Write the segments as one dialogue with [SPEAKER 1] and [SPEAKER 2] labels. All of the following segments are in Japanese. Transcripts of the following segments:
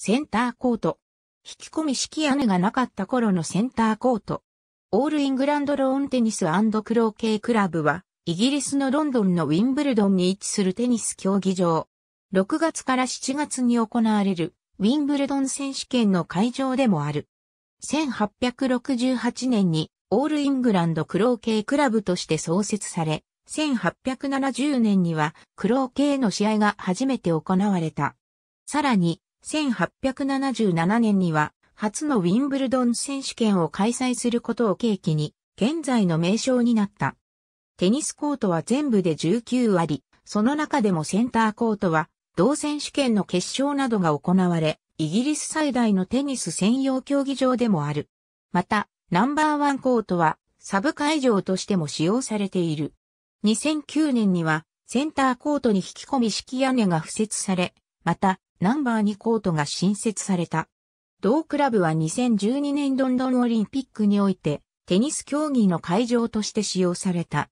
[SPEAKER 1] センターコート。引き込み式屋根がなかった頃のセンターコート。オールイングランドローンテニスクローケクラブは、イギリスのロンドンのウィンブルドンに位置するテニス競技場。6月から7月に行われる、ウィンブルドン選手権の会場でもある。1868年に、オールイングランドクローケクラブとして創設され、1870年には、クローケの試合が初めて行われた。さらに、1877年には、初のウィンブルドン選手権を開催することを契機に、現在の名称になった。テニスコートは全部で19あり、その中でもセンターコートは、同選手権の決勝などが行われ、イギリス最大のテニス専用競技場でもある。また、ナンバーワンコートは、サブ会場としても使用されている。2009年には、センターコートに引き込み式屋根が付設され、また、ナンバー2コートが新設された。同クラブは2012年ロンドンオリンピックにおいてテニス競技の会場として使用された。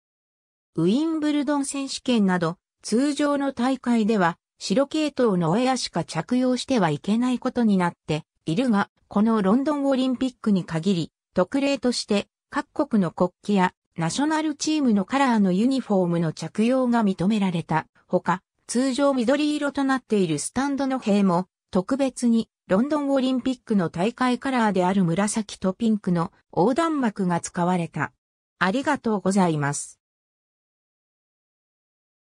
[SPEAKER 1] ウィンブルドン選手権など通常の大会では白系統のウェアしか着用してはいけないことになっているが、このロンドンオリンピックに限り特例として各国の国旗やナショナルチームのカラーのユニフォームの着用が認められた他、通常緑色となっているスタンドの塀も、特別にロンドンオリンピックの大会カラーである紫とピンクの横断幕が使われた。ありがとうございます。